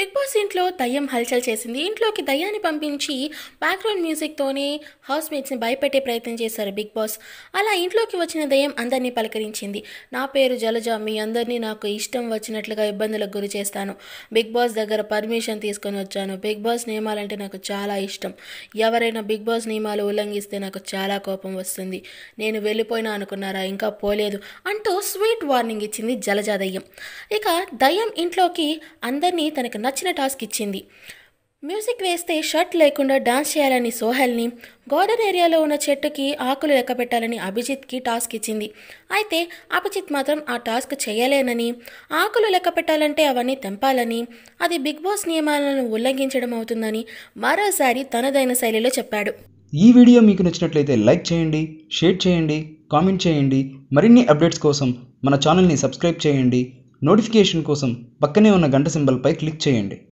big boss ఇంట్లో దయ్యం హల్చల్ చేసింది ఇంట్లోకి దయ్యాన్ని పంపించి బ్యాక్గ్రౌండ్ మ్యూజిక్తోనే హౌస్మేట్స్ని భయపెట్టే ప్రయత్నం చేశారు బిగ్ బాస్ అలా ఇంట్లోకి వచ్చిన దయ్యం అందరినీ పలకరించింది నా పేరు జలజ మీ అందరినీ నాకు ఇష్టం వచ్చినట్లుగా ఇబ్బందులకు గురి చేస్తాను బిగ్ బాస్ దగ్గర పర్మిషన్ తీసుకొని వచ్చాను బిగ్ బాస్ నియమాలంటే నాకు చాలా ఇష్టం ఎవరైనా బిగ్ బాస్ నియమాలు ఉల్లంఘిస్తే నాకు చాలా కోపం వస్తుంది నేను వెళ్ళిపోయినా అనుకున్నారా ఇంకా పోలేదు అంటూ స్వీట్ వార్నింగ్ ఇచ్చింది జలజ దయ్యం ఇక దయ్యం ఇంట్లోకి అందరినీ తనకు నచ్చిన టాస్క్ ఇచ్చింది మ్యూజిక్ వేస్తే షర్ట్ లేకుండా డాన్స్ చేయాలని సోహల్ని గార్డెన్ ఏరియాలో ఉన్న చెట్టుకి ఆకులు లెక్క పెట్టాలని అభిజిత్కి టాస్క్ ఇచ్చింది అయితే అభిజిత్ మాత్రం ఆ టాస్క్ చేయలేనని ఆకులు లెక్క పెట్టాలంటే అవన్నీ తెంపాలని అది బిగ్ బాస్ నియమాలను ఉల్లంఘించడం అవుతుందని మరోసారి తనదైన శైలిలో చెప్పాడు ఈ వీడియో మీకు నచ్చినట్లయితే లైక్ చేయండి షేర్ చేయండి కామెంట్ చేయండి మరిన్ని అప్డేట్స్ కోసం మన ఛానల్ని సబ్స్క్రైబ్ చేయండి నోటిఫికేషన్ కోసం పక్కనే ఉన్న గంట సింబల్పై క్లిక్ చేయండి